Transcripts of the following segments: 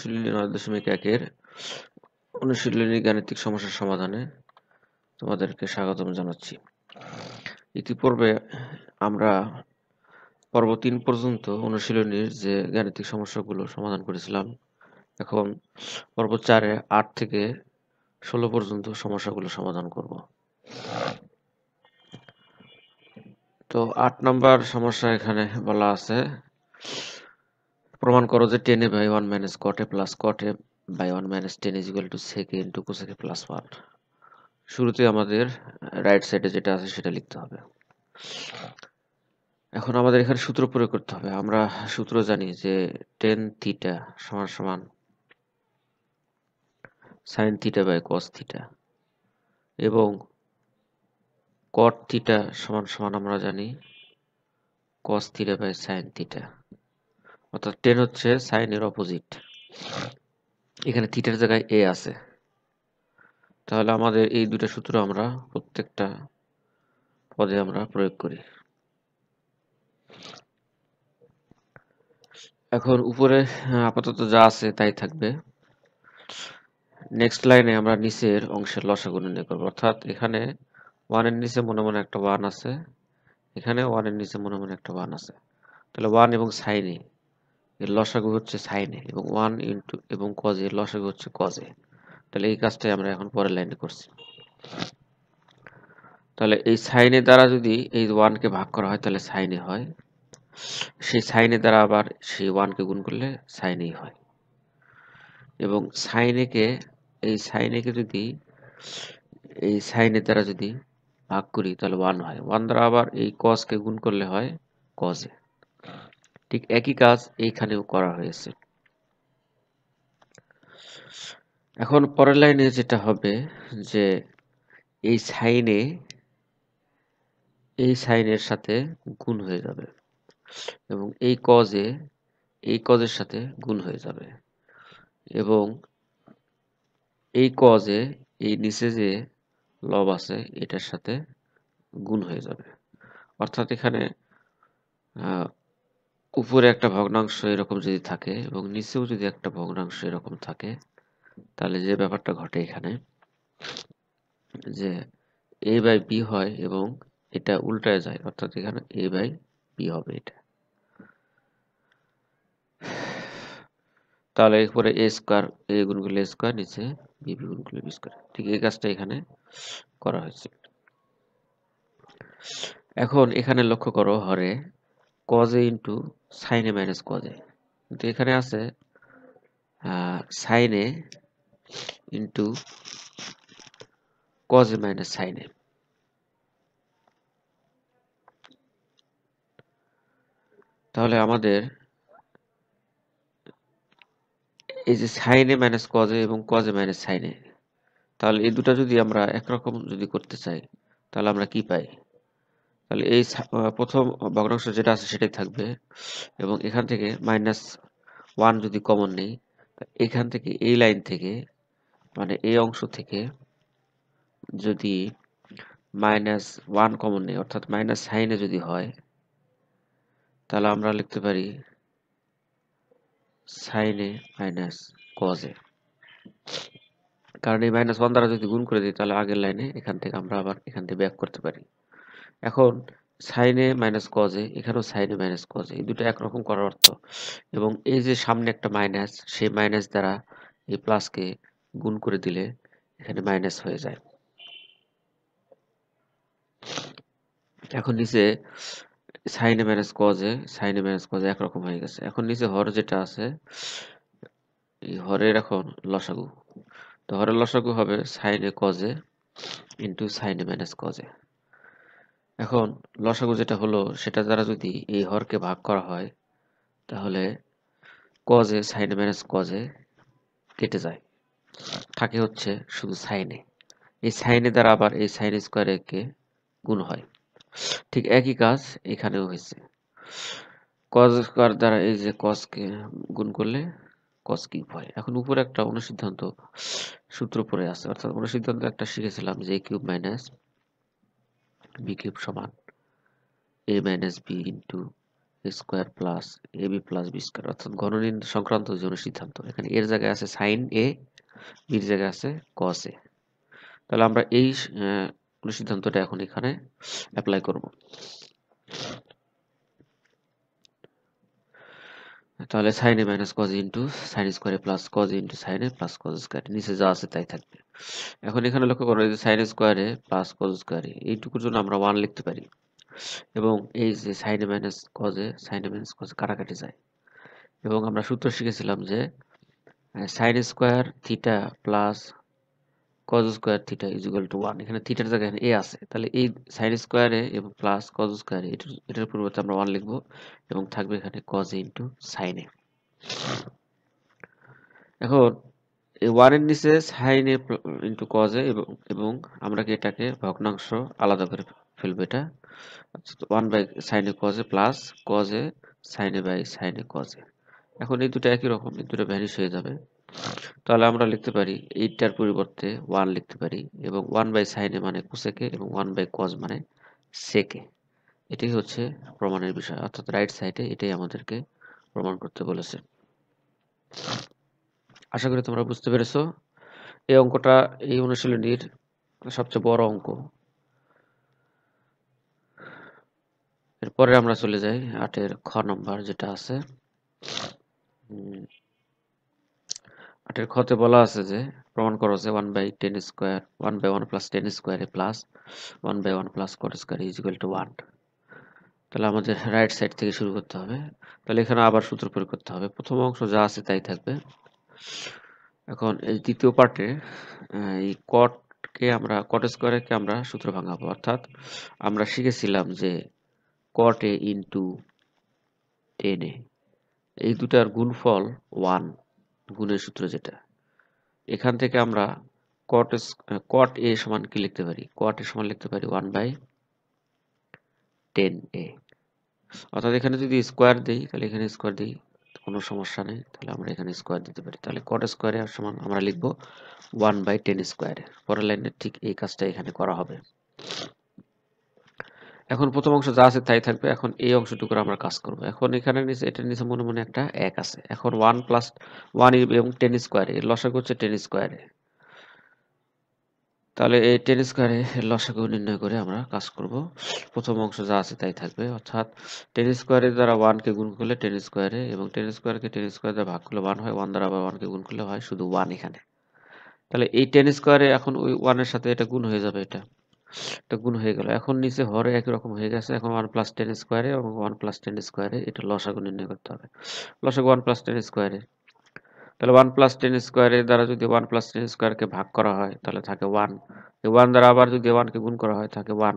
অনুশীলনী নয় দশমিক একের অনুশীলনী গাণিতিক সমস্যার সমাধানে তোমাদেরকে স্বাগতম জানাচ্ছি ইতিপূর্বে আমরা পর্ব তিন পর্যন্ত অনুশীলনীর যে গাণিতিক সমস্যাগুলো সমাধান করেছিলাম এখন পর্ব চারে আট থেকে ষোলো পর্যন্ত সমস্যাগুলো সমাধান করব তো আট নাম্বার সমস্যা এখানে বলা আছে প্রমাণ করো যে tan A by one minus cot A plus cot A by one minus tan is equal to sec A into cosec A plus one শুরুতে আমাদের রাইট সাইডে যেটা আছে সেটা লিখতে হবে এখন আমাদের এখানে সূত্র প্রয়োগ করতে হবে আমরা সূত্র জানি যে টেন থিটা সমান সমান sine theta by cos theta এবং কট থিটা সমান সমান আমরা জানি cos theta by sine theta অর্থাৎ টেন হচ্ছে সাইনের অপোজিট এখানে থিটার জায়গায় এ আছে তাহলে আমাদের এই দুইটা সূত্র আমরা প্রত্যেকটা পদে আমরা প্রয়োগ করি এখন উপরে হ্যাঁ, আপাতত যা আছে তাই থাকবে নেক্সট লাইনে আমরা নিচের অংশের লসাগু নির্ণয় করবো অর্থাৎ এখানে ওয়ানের নিচে মনে মনে একটা ওয়ান আছে এখানে ওয়ানের নিচে মনে মনে একটা ওয়ান আছে তাহলে ওয়ান এবং সাইনি এর লসাগু হচ্ছে সাইনে এবং ওয়ান ইন্টু এবং কজে লসাগু হচ্ছে কজে তাহলে এই কাজটাই আমরা এখন পরের লাইনে করছি তাহলে এই সাইনের দ্বারা যদি এই ওয়ানকে ভাগ করা হয় তাহলে সাইনে হয় সেই সাইনের দ্বারা আবার সেই ওয়ানকে গুণ করলে সাইনেই হয় এবং সাইনেকে এই সাইনেকে যদি এই সাইনের দ্বারা যদি ভাগ করি তাহলে ওয়ান হয় ওয়ান দ্বারা আবার এই কজকে গুণ করলে হয় কজে ঠিক একই কাজ এইখানেও করা হয়েছে এখন পরের লাইনে যেটা হবে যে এই সাইনে এই সাইনের সাথে গুণ হয়ে যাবে এবং এই কজে এই কজের সাথে গুণ হয়ে যাবে এবং এই কজে এই নিচে যে লব আছে এটার সাথে গুণ হয়ে যাবে অর্থাৎ এখানে উপরে একটা ভগ্নাংশ এরকম যদি থাকে এবং নিচেও যদি একটা ভগ্নাংশ এরকম থাকে তাহলে যে ব্যাপারটা ঘটে এখানে যে এ বাই বি হয় এবং এটা উল্টায় যায় অর্থাৎ এখানে এ বাই বি হবে এটা তাহলে এরপরে এ স্কোয়ার এ গুণ এ স্কোয়ার নিচে বি বি গুণ বি স্কোয়ার ঠিক এই কাজটা এখানে করা হয়েছে এখন এখানে লক্ষ্য করো হরে cos A into sine A minus cos A কিন্তু এখানে আছে সাইনে ইন্টু কজ এ মাইনাস সাইনে তাহলে আমাদের এই যে সাইনে মাইনাস কজে এবং কজে মাইনাস সাইনে তাহলে এই দুটা যদি আমরা একরকম যদি করতে চাই তাহলে আমরা কি পাই তাহলে এই প্রথম ভগ্নাংশ যেটা আছে সেটাই থাকবে এবং এখান থেকে মাইনাস ওয়ান যদি কমন নেই এখান থেকে এই লাইন থেকে মানে এই অংশ থেকে যদি মাইনাস ওয়ান কমন নেই অর্থাৎ মাইনাস সাইনে যদি হয় তাহলে আমরা লিখতে পারি সাইনে মাইনাস কজে কারণ এই মাইনাস ওয়ান দ্বারা যদি গুণ করে দিই তাহলে আগের লাইনে এখান থেকে আমরা আবার এখান থেকে ব্যাক করতে পারি এখন সাইনে মাইনাস কজে এখানেও সাইনে মাইনাস কজে এই দুটো একরকম করার অর্থ এবং এই যে সামনে একটা মাইনাস সেই মাইনাস দ্বারা এই প্লাসকে গুণ করে দিলে এখানে মাইনাস হয়ে যায় এখন নিচে সাইনে মাইনাস কজে সাইনে মাইনাস কজে একরকম হয়ে গেছে এখন নিচে হর যেটা আছে এই হরের এখন লসাগু তো হরের লসাগু হবে সাইনে কজে ইন্টু সাইনে মাইনাস কজে এখন লসাগু যেটা হলো সেটা দ্বারা যদি এই হরকে ভাগ করা হয় তাহলে কজে সাইন মাইনাস কজে কেটে যায় থাকে হচ্ছে শুধু সাইনে এই সাইনে দ্বারা আবার এই সাইন স্কোয়ারে কে গুণ হয় ঠিক একই কাজ এখানেও হয়েছে কজ স্কোয়ার দ্বারা এই যে কজকে গুণ করলে কজ কিউব হয় এখন উপরে একটা অনুসিদ্ধান্ত সূত্র পড়ে আছে অর্থাৎ অনুসিদ্ধান্ত একটা শিখেছিলাম যে কিউব মাইনাস বিকিউব সমান A minus B into square plus A B plus B square অর্থাৎ গণনীয় সংক্রান্ত জন্য সিদ্ধান্ত এখানে এর জায়গায় আছে সাইন এ বির জায়গায় আছে কস এ তাহলে আমরা এই সিদ্ধান্তটা এখন এখানে অ্যাপ্লাই করব তাহলে sine A minus cos into sine square A plus cos into sine A plus cos square A নিচে যা আছে তাই থাকবে এখন এখানে লক্ষ্য করো যে সাইন স্কোয়ারে প্লাস কজ স্কোয়ারে এইটুকুর জন্য আমরা ওয়ান লিখতে পারি এবং এই যে সাইনে মাইনাস কজে সাইনে মাইনাস কজ কাটাকাটি যায় এবং আমরা সূত্র শিখেছিলাম যে sine square theta plus cos square theta is equal to one এখানে থিটার জায়গায় এ আছে তাহলে এই সাইড স্কোয়ারে এবং প্লাস কজ স্কোয়ারে এটার এটার পরিবর্তে আমরা ওয়ান লিখবো এবং থাকবে এখানে কজ ইন্টু সাইন এ এখন ওয়ানের নিচে সাইন ইন্টু কজ এবং এবং আমরা কি এটাকে ভগ্নাংশ আলাদা করে ফেলবো এটা one by sine A cos A plus cos A sine by sine A A cause এ এখন এই দুটো একই রকম এই দুটো ভ্যানিশ হয়ে যাবে তাহলে আমরা লিখতে পারি এইটার পরিবর্তে ওয়ান লিখতে পারি এবং ওয়ান বাই সাইনে মানে কুসেকে এবং ওয়ান বাই কজ মানে সেকে এটাই হচ্ছে প্রমাণের বিষয় অর্থাৎ রাইট সাইডে এটাই আমাদেরকে প্রমাণ করতে বলেছে আশা করি তোমরা বুঝতে পেরেছ এই অঙ্কটা এই অনুশীলনীর সবচেয়ে বড় অঙ্ক এরপরে আমরা চলে যাই আটের খ নম্বর যেটা আছে এটার ক্ষতে বলা আছে যে প্রমাণ করো যে one by tan square one by one plus tan square A plus one by one plus cot square is to one তাহলে আমাদের রাইট সাইড থেকে শুরু করতে হবে তাহলে এখানে আবার সূত্র প্রয়োগ করতে হবে প্রথম অংশ যা আছে তাই থাকবে এখন এই দ্বিতীয় পার্টে এই কটকে আমরা কট স্কোয়ারকে আমরা সূত্র ভাঙাবো অর্থাৎ আমরা শিখেছিলাম যে কট এ ইন্টু টেন এ এই দুটার গুণফল ওয়ান গুণের সূত্র যেটা এখান থেকে আমরা কট কট এ সমান কি লিখতে পারি কট এ সমান লিখতে পারি ওয়ান বাই টেন এ অর্থাৎ এখানে যদি স্কোয়ার দিই তাহলে এখানে স্কোয়ার দিই কোনো সমস্যা নেই তাহলে আমরা এখানে স্কোয়ার দিতে পারি তাহলে কট স্কোয়ারে সমান আমরা লিখব ওয়ান বাই টেন স্কোয়ারে পরের লাইনে ঠিক এই কাজটা এখানে করা হবে এখন প্রথম অংশ যা আছে তাই থাকবে এখন এই অংশটুকু আমরা কাজ করব এখন এখানে নিচে এটা নিচে মনে মনে একটা এক আছে এখন ওয়ান প্লাস ওয়ান এবং টেন স্কোয়ারে এর লসাগু হচ্ছে টেন স্কোয়ারে তাহলে এই টেন স্কোয়ারে লসাগু নির্ণয় করে আমরা কাজ করব প্রথম অংশ যা আছে তাই থাকবে অর্থাৎ টেন স্কোয়ারে দ্বারা ওয়ানকে গুণ করলে টেন স্কোয়ারে এবং টেন স্কোয়ারকে টেন স্কোয়ার দ্বারা ভাগ করলে ওয়ান হয় ওয়ান দ্বারা আবার ওয়ানকে গুণ করলে হয় শুধু ওয়ান এখানে তাহলে এই টেন স্কোয়ারে এখন ওই ওয়ানের সাথে এটা গুণ হয়ে যাবে এটা এটা গুণ হয়ে গেল এখন নিচে হরে একই রকম হয়ে গেছে এখন ওয়ান প্লাস টেন স্কোয়ারে এবং ওয়ান প্লাস টেন স্কোয়ারে এটা লসাগু নির্ণয় করতে হবে লসাগু ওয়ান প্লাস টেন স্কোয়ারে তাহলে ওয়ান প্লাস টেন স্কোয়ারের দ্বারা যদি ওয়ান প্লাস টেন স্কোয়ারকে ভাগ করা হয় তাহলে থাকে ওয়ান ওয়ান দ্বারা আবার যদি ওয়ানকে গুণ করা হয় থাকে ওয়ান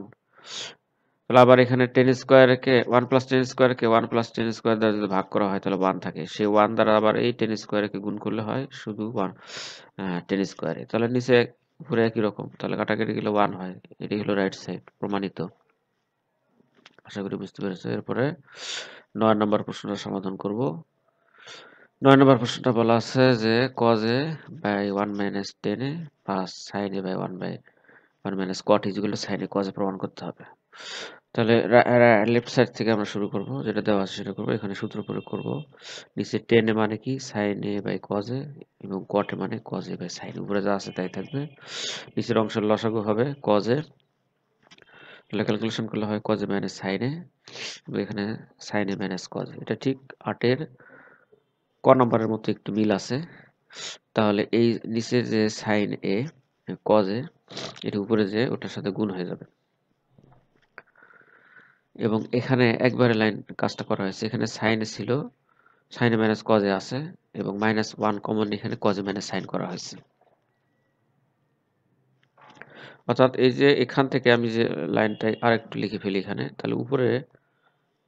তাহলে আবার এখানে টেন স্কোয়ারকে ওয়ান প্লাস টেন স্কোয়ারকে ওয়ান প্লাস টেন স্কোয়ার দ্বারা যদি ভাগ করা হয় তাহলে ওয়ান থাকে সেই ওয়ান দ্বারা আবার এই টেন স্কোয়ারকে গুণ করলে হয় শুধু ওয়ান টেন স্কোয়ারে তাহলে নিচে উপরে একই রকম তাহলে কাটাকাটি গেলে ওয়ান হয় এটি হলো রাইট সাইড প্রমাণিত আশা করি বুঝতে পেরেছো এরপরে নয় নম্বর প্রশ্নটা সমাধান করব নয় নম্বর প্রশ্নটা বলা আছে যে cos A by one minus tan A plus sine A by one by one minus cot ইজগুলো সাইন এ কজে প্রমাণ করতে হবে তাহলে লেফট সাইড থেকে আমরা শুরু করব যেটা দেওয়া আছে সেটা করবো এখানে সূত্র প্রয়োগ করব নিচে টেন এ মানে কি sine A by cos A এবং কট এ মানে কজ এ বাই সাইন উপরে যা আছে তাই থাকবে নিচের অংশের লসাগু হবে কজ এ তাহলে ক্যালকুলেশন করলে হয় cos A minus sine A এখানে সাইন এ মাইনাস কজ এটা ঠিক আটের ক নম্বরের মতো একটু মিল আছে তাহলে এই নিচে যে সাইন এ কজ এ এটা উপরে যে ওটার সাথে গুণ হয়ে যাবে এবং এখানে একবারে লাইন কাজটা করা হয়েছে এখানে সাইনে ছিল সাইনে মাইনাস কজে আছে এবং মাইনাস ওয়ান কমন এখানে কজে মাইনাস সাইন করা হয়েছে অর্থাৎ এই যে এখান থেকে আমি যে লাইনটাই আরেকটু লিখে ফেলি এখানে তাহলে উপরে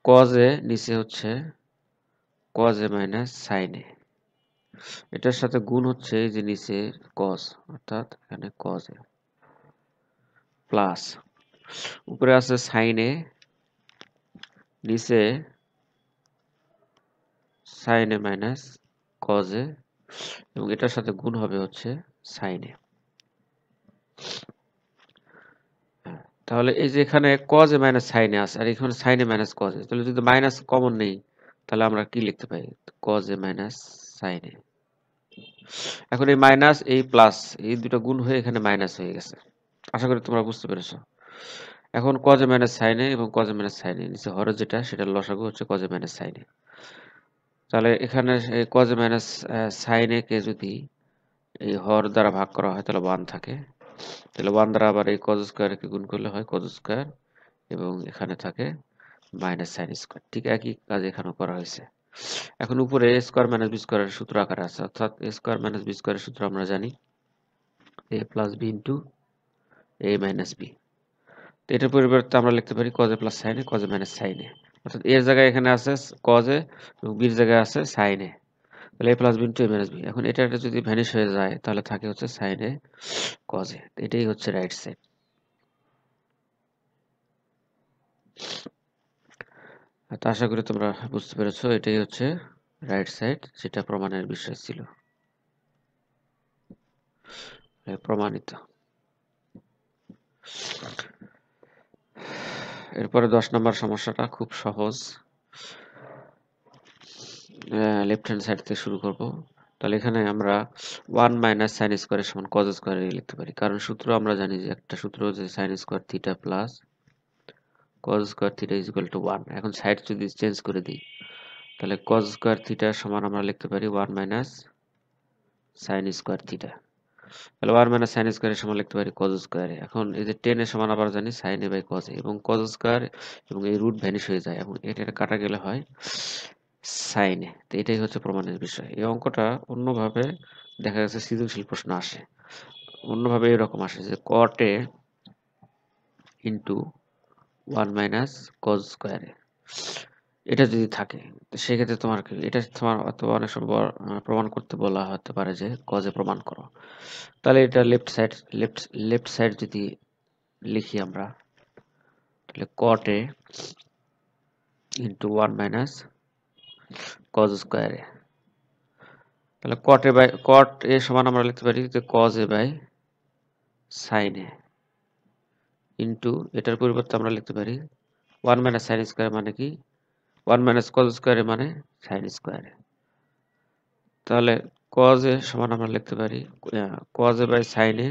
কজে নিচে হচ্ছে কজে মাইনাস সাইনে এটার সাথে গুণ হচ্ছে এই যে নিচে কজ অর্থাৎ এখানে কজে প্লাস উপরে আছে সাইনে নিচে সাইনে মাইনাস কজে এবং এটার সাথে গুণ হবে হচ্ছে সাইনে তাহলে এই যে এখানে কজে মাইনাস সাইনে আছে আর এখানে সাইনে মাইনাস কজে তাহলে যদি মাইনাস কমন নেই তাহলে আমরা কি লিখতে পারি কজে মাইনাস সাইনে এখন এই মাইনাস এই প্লাস এই দুটো গুণ হয়ে এখানে মাইনাস হয়ে গেছে আশা করি তোমরা বুঝতে পেরেছো এখন কজে ম্যানেজ সাইনে এবং কজে ম্যানেজ সাইনে নিচে হরে যেটা সেটা লসাগু হচ্ছে কজে ম্যানেজ সাইনে তাহলে এখানে এই কজে সাইনে কে যদি এই হর দ্বারা ভাগ করা হয় তাহলে ওয়ান থাকে তাহলে ওয়ান দ্বারা আবার এই কজ স্কোয়ারকে গুণ করলে হয় কজ স্কোয়ার এবং এখানে থাকে মাইনাস সাইন স্কোয়ার ঠিক একই কাজ এখানেও করা হয়েছে এখন উপরে স্কোয়ার মাইনাস বি স্কোয়ারের সূত্র আকারে আছে অর্থাৎ স্কোয়ার মাইনাস বি স্কোয়ারের সূত্র আমরা জানি A plus B into A minus B তো এটার পরিবর্তে আমরা লিখতে পারি কজে প্লাস সাইনে কজে মাইনাস সাইনে অর্থাৎ এর জায়গায় এখানে আছে কজে এবং বির জায়গায় আছে সাইনে তাহলে A plus B to A minus B এখন এটা যদি ভ্যানিশ হয়ে যায় তাহলে থাকে হচ্ছে সাইনে কজে এটাই হচ্ছে রাইট সাইড তো আশা করি তোমরা বুঝতে পেরেছো এটাই হচ্ছে রাইট সাইড যেটা প্রমাণের বিষয় ছিল প্রমাণিত এরপরে দশ নম্বর সমস্যাটা খুব সহজ লেফট হ্যান্ড সাইড থেকে শুরু করব তাহলে এখানে আমরা ওয়ান মাইনাস সাইন স্কোয়ারের সমান কজ স্কোয়ারে লিখতে পারি কারণ সূত্র আমরা জানি যে একটা সূত্র যে sine square theta plus cos square theta is equal to one এখন সাইড যদি চেঞ্জ করে দিই তাহলে কজ স্কোয়ার থিটা সমান আমরা লিখতে পারি one minus sine square theta তাহলে ওয়ান মাইনাস সাইন স্কোয়ারের সমান লিখতে পারি কজ স্কোয়ার এখন এই যে টেন এর সমান আবার জানি সাইন এ বাই কজ এবং কজ স্কোয়ার এবং এই রুট ভ্যানিশ হয়ে যায় এবং এটা কাটা গেলে হয় সাইনে তো এটাই হচ্ছে প্রমাণের বিষয় এই অঙ্কটা অন্যভাবে দেখা গেছে সৃজনশীল প্রশ্ন আসে অন্যভাবে এরকম আসে যে cot A into one minus cos square A এটা যদি থাকে সেক্ষেত্রে তোমার এটা তোমার অথবা অনেক সময় প্রমাণ করতে বলা হতে পারে যে কজে প্রমাণ করো তাহলে এটা left side left left side যদি লিখি আমরা তাহলে cot A A into one minus cos square A তাহলে কটে বাই কট এ সমান আমরা লিখতে পারি যে cos A by sine A into এটার পরিবর্তে আমরা লিখতে পারি ওয়ান মাইনাস সাইন স্কোয়ার মানে কি ওয়ান মাইনাস কজ স্কোয়ারে মানে সাইন স্কোয়ারে তাহলে কজ এ সমান আমরা লিখতে পারি cos A by sine A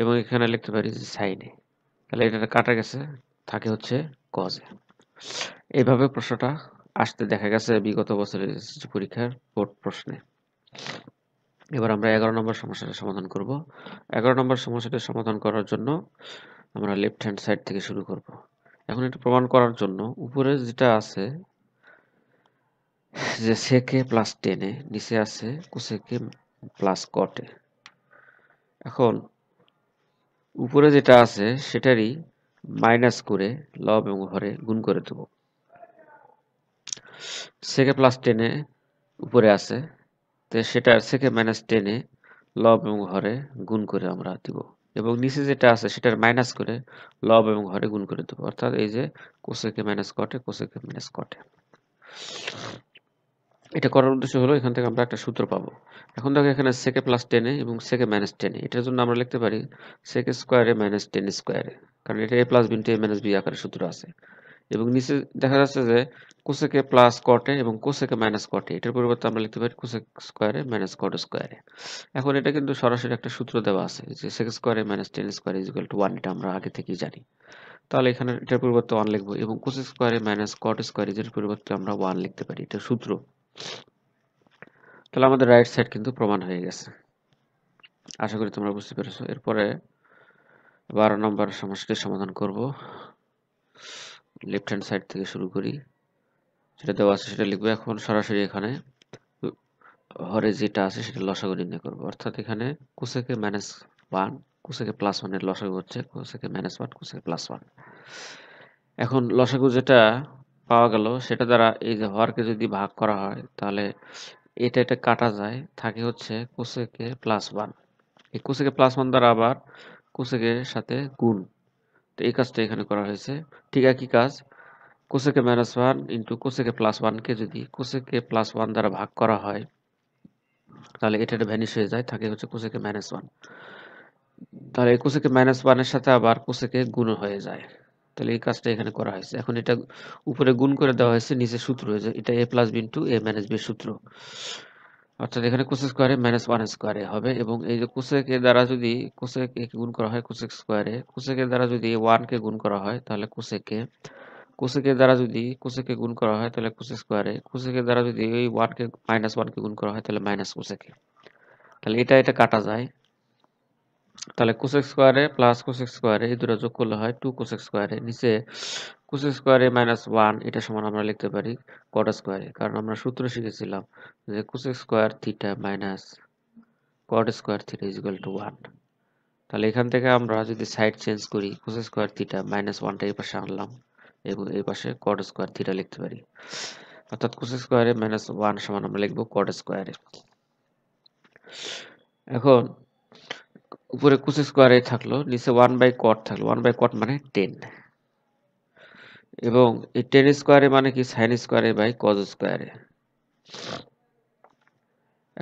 এবং এখানে লিখতে পারি যে সাইন এ তাহলে এটা কাটা গেছে থাকে হচ্ছে কজ এ এইভাবে প্রশ্নটা আসতে দেখা গেছে বিগত বছরের এসএসসি পরীক্ষার বোর্ড প্রশ্নে এবার আমরা এগারো নম্বর সমস্যাটা সমাধান করব এগারো নম্বর সমস্যাটা সমাধান করার জন্য আমরা লেফট হ্যান্ড সাইড থেকে শুরু করব এখন এটা প্রমাণ করার জন্য উপরে যেটা আছে যে সেকে প্লাস টেনে নিচে আছে কুসেকে প্লাস কটে এখন উপরে যেটা আছে সেটারই মাইনাস করে লব এবং হরে গুণ করে দেব সেকে প্লাস টেনে উপরে আছে তো সেটা সেকে মাইনাস টেনে লব এবং হরে গুণ করে আমরা দিব এবং নিচে যেটা আছে সেটার মাইনাস করে লব এবং হরে গুণ করে দেবো অর্থাৎ এই যে cosec A minus cot A cosec A minus cot A এটা করার উদ্দেশ্য হলো এখান থেকে আমরা একটা সূত্র পাবো এখন দেখো এখানে সেকে প্লাস টেনে এবং সেকে মাইনাস টেনে এটার জন্য আমরা লিখতে পারি সেকে স্কোয়ারে মাইনাস টেন স্কোয়ারে কারণ এটা A plus B to A minus B আকারের সূত্র আছে এবং নিচে দেখা যাচ্ছে যে কোসেকে প্লাস কটে এবং কোসেকে মাইনাস কটে এটার পরিবর্তে আমরা লিখতে পারি কোসেক স্কোয়ারে মাইনাস কট স্কোয়ারে এখন এটা কিন্তু সরাসরি একটা সূত্র দেওয়া আছে যে sec square A minus tan square is to one এটা আমরা আগে থেকেই জানি তাহলে এখানে এটার পরিবর্তে ওয়ান লিখবো এবং কোসেক স্কোয়ারে মাইনাস কট স্কোয়ার ইজের পরিবর্তে আমরা ওয়ান লিখতে পারি এটা সূত্র তাহলে আমাদের রাইট সাইড কিন্তু প্রমাণ হয়ে গেছে আশা করি তোমরা বুঝতে পেরেছো এরপরে বারো নম্বর সমস্যাটির সমাধান করবো লেফট হ্যান্ড সাইড থেকে শুরু করি সেটা দেওয়া আছে সেটা লিখবো এখন সরাসরি এখানে হরে যেটা আছে সেটা লসাগু নির্ণয় করবো অর্থাৎ এখানে cosec A minus one cosec A plus ওয়ানের লসাগু হচ্ছে cosec A minus one cosec A plus one এখন লসাগু যেটা পাওয়া গেল সেটা দ্বারা এই যে হরকে যদি ভাগ করা হয় তাহলে এটা এটা কাটা যায় থাকে হচ্ছে কুসেকে প্লাস ওয়ান এই কুসেকে প্লাস ওয়ান দ্বারা আবার কুসেকের সাথে গুণ তো এই কাজটা এখানে করা হয়েছে ঠিক একই কাজ cosec A minus one into cosec A plus ওয়ানকে যদি কোসেকে প্লাস ওয়ান দ্বারা ভাগ করা হয় তাহলে এটা ভ্যানিশ হয়ে যায় থাকে হচ্ছে কোসেকে মাইনাস ওয়ান তাহলে এই কোসেকে মাইনাস ওয়ানের সাথে আবার কোসেকে গুণ হয়ে যায় তাহলে এই কাজটা এখানে করা হয়েছে এখন এটা উপরে গুণ করে দেওয়া হয়েছে নিচে সূত্র হয়েছে এটা A plus B into A minus B সূত্র আচ্ছা তাহলে এখানে কোসেক স্কয়ারে -1 স্কয়ারে হবে এবং এই যে কোসেক কে দ্বারা যদি কোসেক কে কে গুণ করা হয় কোসেক স্কয়ারে কোসেক কে দ্বারা যদি 1 কে গুণ করা হয় তাহলে কোসেক কে কোসেক কে দ্বারা যদি কোসেক কে গুণ করা হয় তাহলে কোসেক স্কয়ারে কোসেক কে দ্বারা যদি ওই 1 কে -1 কে গুণ করা হয় তাহলে -কোসেক কে তাহলে এটা এটা কাটা যায় তাহলে কোসেক স্কয়ারে + কোসেক স্কয়ারে এই দুটো যোগ করলে হয় 2 কোসেক স্কয়ারে নিচে কোস স্কোয়ারে মাইনাস ওয়ান এটা সমান আমরা লিখতে পারি কট স্কোয়ারে কারণ আমরা সূত্র শিখেছিলাম যে cos square theta minus cot square theta is equal to one তাহলে এখান থেকে আমরা যদি সাইড চেঞ্জ করি কোস স্কোয়ার থিটা মাইনাস ওয়ানটা এই পাশে আনলাম এবং এই পাশে কট স্কোয়ার থিটা লিখতে পারি অর্থাৎ কোস স্কোয়ারে মাইনাস ওয়ান সমান আমরা লিখবো কট স্কোয়ারে এখন উপরে কোস স্কোয়ারে থাকলো নিচে ওয়ান বাই কট থাকলো ওয়ান বাই কট মানে টেন এবং এই টেন স্কোয়ারে মানে কি সাইন স্কোয়ারে বাই কজ স্কোয়ারে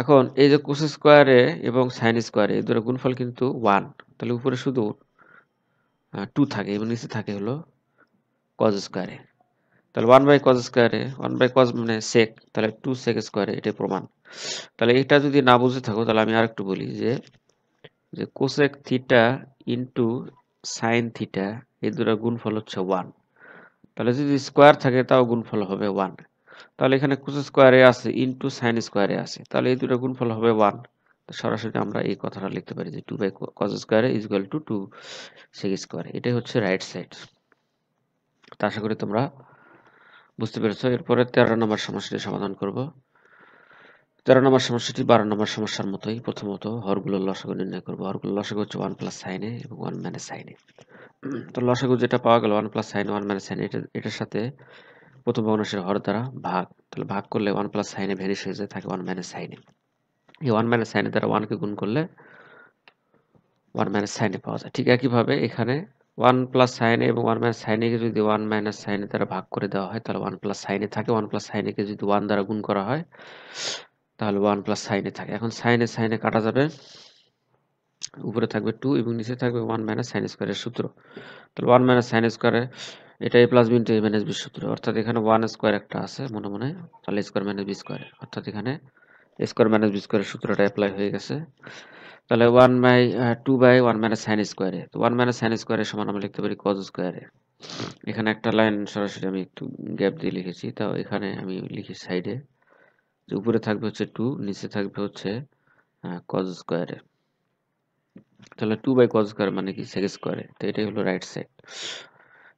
এখন এই যে কোস স্কোয়ারে এবং সাইন স্কোয়ারে এই দুটো গুণফল কিন্তু ওয়ান তাহলে উপরে শুধু টু থাকে এবং নিচে থাকে হলো কজ স্কোয়ারে তাহলে one by cos square A one by cos মানে সেক তাহলে টু সেক স্কোয়ারে এটাই প্রমাণ তাহলে এটা যদি না বুঝে থাকো তাহলে আমি আর একটু বলি যে যে cosec theta into sine theta এই দুটো গুণফল হচ্ছে ওয়ান তাহলে যদি স্কোয়ার থাকে তাও গুণফল হবে ওয়ান তাহলে এখানে কুচ স্কোয়ারে আছে ইনটু সাইন স্কোয়ারে আছে তাহলে এই দুটো গুণফল হবে ওয়ান সরাসরি আমরা এই কথাটা লিখতে পারি যে two by cos square A is equal to two sec square A এটাই হচ্ছে রাইট সাইড তা আশা করি তোমরা বুঝতে পেরেছ এরপরে তেরো নম্বর সমস্যাটি সমাধান করব তেরো নম্বর সমস্যাটি বারো নম্বর সমস্যার মতোই প্রথমত হরগুলোর লসাগু নির্ণয় করবো হরগুলোর লসাগু হচ্ছে ওয়ান প্লাস সাইনে এবং ওয়ান মাইনাস সাইনে তো লসাগু যেটা পাওয়া গেল one plus sine one minus sine এটা এটার সাথে প্রথম ভগ্নাংশের হর দ্বারা ভাগ তাহলে ভাগ করলে ওয়ান প্লাস সাইনে ভ্যানিশ হয়ে যায় থাকে ওয়ান মাইনাস সাইনে এই ওয়ান মাইনাস সাইনে দ্বারা ওয়ানকে গুণ করলে ওয়ান মাইনাস সাইনে পাওয়া যায় ঠিক একইভাবে এখানে ওয়ান প্লাস সাইনে এবং ওয়ান মাইনাস সাইনেকে যদি ওয়ান মাইনাস সাইনে দ্বারা ভাগ করে দেওয়া হয় তাহলে ওয়ান প্লাস সাইনে থাকে ওয়ান প্লাস সাইনেকে যদি ওয়ান দ্বারা গুণ করা হয় তাহলে ওয়ান প্লাস সাইনে থাকে এখন সাইনে সাইনে কাটা যাবে উপরে থাকবে টু এবং নিচে থাকবে ওয়ান মাইনাস সাইন স্কোয়ারের সূত্র তাহলে ওয়ান মাইনাস সাইন স্কোয়ারে এটা A plus B into A minus B সূত্র অর্থাৎ এখানে ওয়ান স্কোয়ার একটা আছে মনে মনে তাহলে স্কোয়ার মাইনাস বি স্কোয়ার অর্থাৎ এখানে স্কোয়ার মাইনাস বি স্কোয়ারের সূত্রটা অ্যাপ্লাই হয়ে গেছে তাহলে one by two by one minus sine square A তো ওয়ান মাইনাস সাইন স্কোয়ারের সমান আমরা লিখতে পারি কজ স্কোয়ারে এখানে একটা লাইন সরাসরি আমি একটু গ্যাপ দিয়ে লিখেছি তাও এখানে আমি লিখি সাইডে যে উপরে থাকবে হচ্ছে টু নিচে থাকবে হচ্ছে কজ স্কোয়ারে তাহলে টু বাই কজ স্কোয়ার মানে কি সেক স্কোয়ারে তো এটাই হলো রাইট সাইড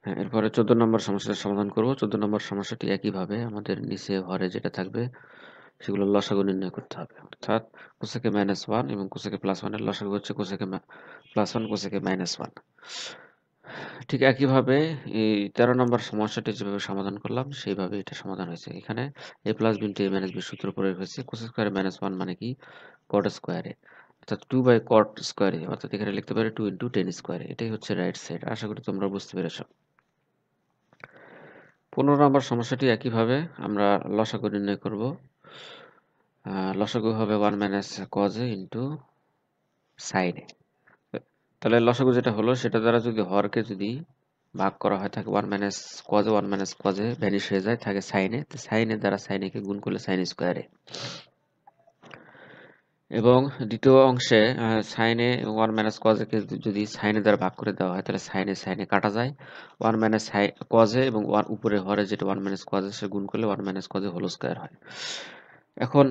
হ্যাঁ এরপরে চোদ্দ নম্বর সমস্যাটা সমাধান করব চোদ্দ নম্বর সমস্যাটি একইভাবে আমাদের নিচে হরে যেটা থাকবে সেগুলো লসাগু নির্ণয় করতে হবে অর্থাৎ কোসেকে মাইনাস ওয়ান এবং কোসেকে প্লাস ওয়ানের লসাগু হচ্ছে cosec A plus one cosec A minus one ঠিক একইভাবে এই তেরো নম্বর সমস্যাটি যেভাবে সমাধান করলাম সেইভাবে এটা সমাধান হয়েছে এখানে A plus B into A minus B সূত্র প্রয়োগ হয়েছে কোসে স্কোয়ারে মাইনাস ওয়ান মানে কি কট স্কোয়ারে অর্থাৎ টু বাই কট স্কোয়ারে অর্থাৎ এখানে লিখতে পারে টু ইন্টু টেন স্কোয়ারে এটাই হচ্ছে রাইট সাইড আশা করি তোমরা বুঝতে পেরেছ পনেরো নম্বর সমস্যাটি একইভাবে আমরা লসাগু নির্ণয় করব লসাগু হবে ওয়ান মাইনাস কজে ইন্টু সাইডে তাহলে লসাগু যেটা হলো সেটা দ্বারা যদি হরকে যদি ভাগ করা হয় থাকে one minus cos A one minus cos A vanish হয়ে যায় থাকে সাইনে তো সাইনে দ্বারা সাইনেকে গুণ করলে সাইন স্কোয়ারে এবং দ্বিতীয় অংশে সাইনে ওয়ান মাইনাস কজকে যদি সাইনে দ্বারা ভাগ করে দেওয়া হয় তাহলে সাইনে সাইনে কাটা যায় ওয়ান মাইনাস কজে এবং ওয়ান উপরে হরে যেটা ওয়ান মাইনাস কজে সে গুণ করলে one minus cos A whole square হয় এখন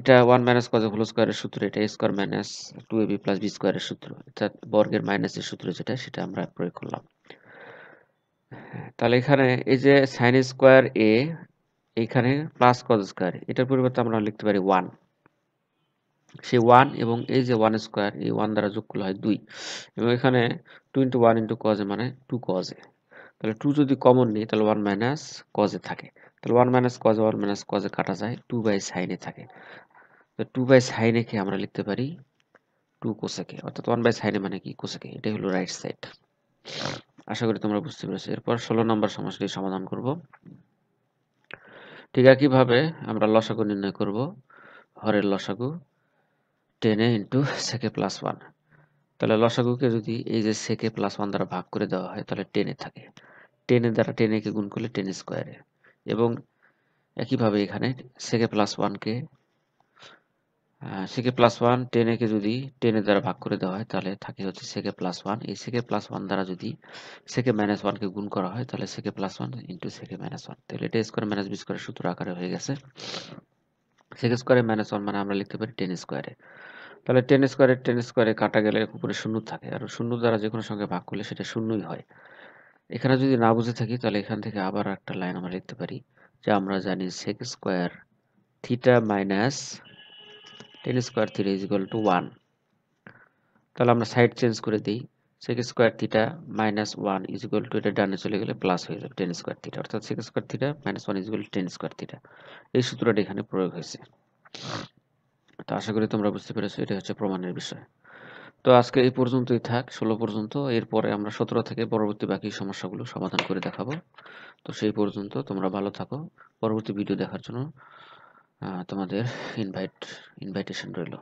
এটা ওয়ান মাইনাস কজে হোল স্কোয়ারের সূত্র এটা A square minus two A B plus B স্কোয়ারের সূত্র অর্থাৎ বর্গের মাইনাসের সূত্র যেটা সেটা আমরা প্রয়োগ করলাম তাহলে এখানে এই যে সাইন স্কোয়ার এ এখানে প্লাস কজ স্কোয়ার এটার পরিবর্তে আমরা লিখতে পারি ওয়ান সেই ওয়ান এবং এই যে ওয়ান স্কোয়ার এই ওয়ান দ্বারা যোগ করলে হয় দুই এবং এখানে two into one into cos A মানে টু কজে তাহলে টু যদি কমন নেই তাহলে ওয়ান মাইনাস কজে থাকে তাহলে one minus cos A one minus cos A কাটা যায় টু বাই সাইনে থাকে তো টু বাই সাইনে কে আমরা লিখতে পারি টু কোসেকে অর্থাৎ ওয়ান বাই সাইনে মানে কি কোসেকে এটাই হলো রাইট সাইড আশা করি তোমরা বুঝতে পেরেছো এরপর ষোলো নম্বর সমস্যাটি সমাধান করব ঠিক একইভাবে আমরা লসাগু নির্ণয় করব হরের লসাগু টেনে ইন্টু সেকে প্লাস ওয়ান তাহলে লসাগুকে যদি এই যে সেকে প্লাস ওয়ান দ্বারা ভাগ করে দেওয়া হয় তাহলে টেনে থাকে টেনের দ্বারা টেনেকে গুণ করলে টেন স্কোয়ারে এবং একইভাবে এখানে সেকে প্লাস ওয়ানকে সেকে প্লাস ওয়ান টেনেকে যদি টেনের দ্বারা ভাগ করে দেওয়া হয় তাহলে থাকে হচ্ছে সেকে প্লাস ওয়ান এই সেকে প্লাস ওয়ান দ্বারা যদি সেকে মাইনাস ওয়ানকে গুণ করা হয় তাহলে sec A plus one into sec A minus one তাহলে এটা স্কোয়ার মাইনাস বি স্কোয়ার সূত্র আকারে হয়ে গেছে সেকে স্কোয়ারে মাইনাস ওয়ান মানে আমরা লিখতে পারি টেন স্কোয়ারে তাহলে টেন স্কোয়ারের টেন স্কোয়ারে কাটা গেলে উপরে শূন্য থাকে আর শূন্য দ্বারা যে কোনো সঙ্গে ভাগ করলে সেটা শূন্যই হয় এখানে যদি না বুঝে থাকি তাহলে এখান থেকে আবার একটা লাইন আমরা লিখতে পারি যে আমরা জানি sec square theta minus tan square theta is equal to one তাহলে আমরা সাইড চেঞ্জ করে দিই sec square theta minus one is equal to এটা ডানে চলে গেলে প্লাস হয়ে যাবে টেন স্কোয়ার থিটা অর্থাৎ sec square theta minus one is equal to tan square theta এই সূত্রটা এখানে প্রয়োগ হয়েছে তো আশা করি তোমরা বুঝতে পেরেছো এটা হচ্ছে প্রমাণের বিষয় তো আজকে এই পর্যন্তই থাক ষোলো পর্যন্ত এরপরে আমরা সতেরো থেকে পরবর্তী বাকি সমস্যাগুলো সমাধান করে দেখাবো তো সেই পর্যন্ত তোমরা ভালো থাকো পরবর্তী ভিডিও দেখার জন্য তোমাদের ইনভাইট ইনভাইটেশন রইল